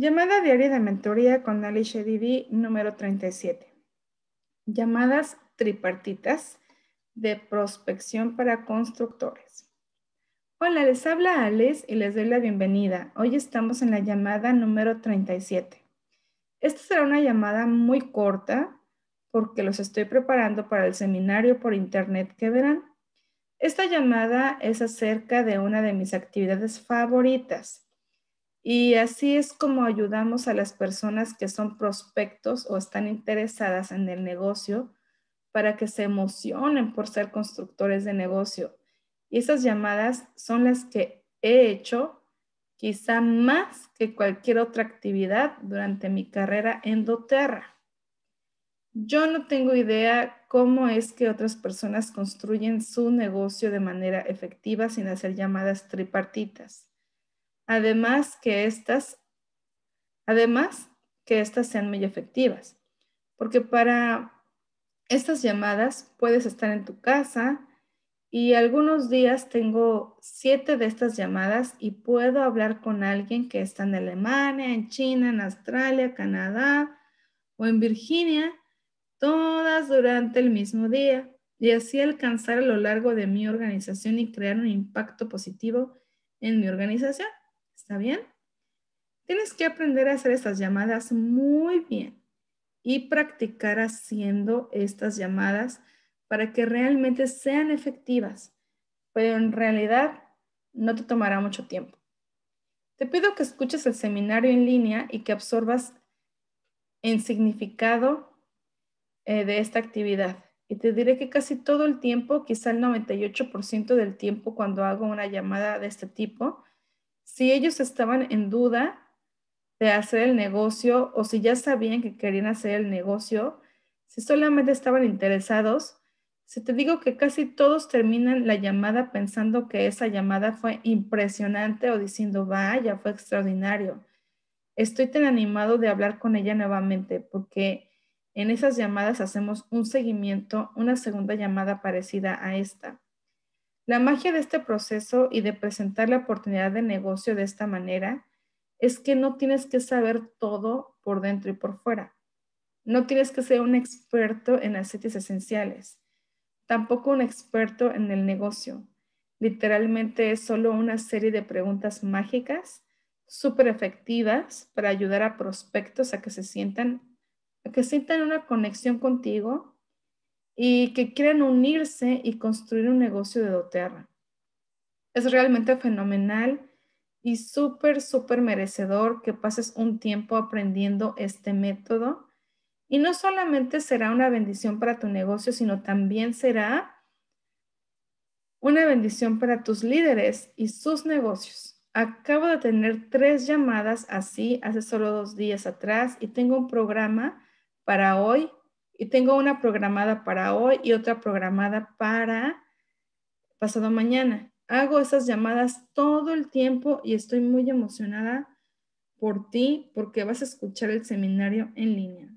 Llamada diaria de mentoría con alicia Shedivi número 37. Llamadas tripartitas de prospección para constructores. Hola, les habla Alex y les doy la bienvenida. Hoy estamos en la llamada número 37. Esta será una llamada muy corta porque los estoy preparando para el seminario por internet que verán. Esta llamada es acerca de una de mis actividades favoritas, y así es como ayudamos a las personas que son prospectos o están interesadas en el negocio para que se emocionen por ser constructores de negocio. Y esas llamadas son las que he hecho quizá más que cualquier otra actividad durante mi carrera en doTERRA. Yo no tengo idea cómo es que otras personas construyen su negocio de manera efectiva sin hacer llamadas tripartitas además que estas, además que estas sean muy efectivas. Porque para estas llamadas puedes estar en tu casa y algunos días tengo siete de estas llamadas y puedo hablar con alguien que está en Alemania, en China, en Australia, Canadá o en Virginia, todas durante el mismo día y así alcanzar a lo largo de mi organización y crear un impacto positivo en mi organización. ¿Está bien? Tienes que aprender a hacer estas llamadas muy bien y practicar haciendo estas llamadas para que realmente sean efectivas, pero en realidad no te tomará mucho tiempo. Te pido que escuches el seminario en línea y que absorbas el significado eh, de esta actividad. Y te diré que casi todo el tiempo, quizá el 98% del tiempo cuando hago una llamada de este tipo, si ellos estaban en duda de hacer el negocio o si ya sabían que querían hacer el negocio, si solamente estaban interesados, si te digo que casi todos terminan la llamada pensando que esa llamada fue impresionante o diciendo, vaya, fue extraordinario. Estoy tan animado de hablar con ella nuevamente porque en esas llamadas hacemos un seguimiento, una segunda llamada parecida a esta. La magia de este proceso y de presentar la oportunidad de negocio de esta manera es que no tienes que saber todo por dentro y por fuera. No tienes que ser un experto en aceites esenciales, tampoco un experto en el negocio. Literalmente es solo una serie de preguntas mágicas súper efectivas para ayudar a prospectos a que se sientan, a que sientan una conexión contigo y que quieran unirse y construir un negocio de doTERRA. Es realmente fenomenal y súper, súper merecedor que pases un tiempo aprendiendo este método. Y no solamente será una bendición para tu negocio, sino también será una bendición para tus líderes y sus negocios. Acabo de tener tres llamadas así hace solo dos días atrás y tengo un programa para hoy y tengo una programada para hoy y otra programada para pasado mañana. Hago esas llamadas todo el tiempo y estoy muy emocionada por ti porque vas a escuchar el seminario en línea.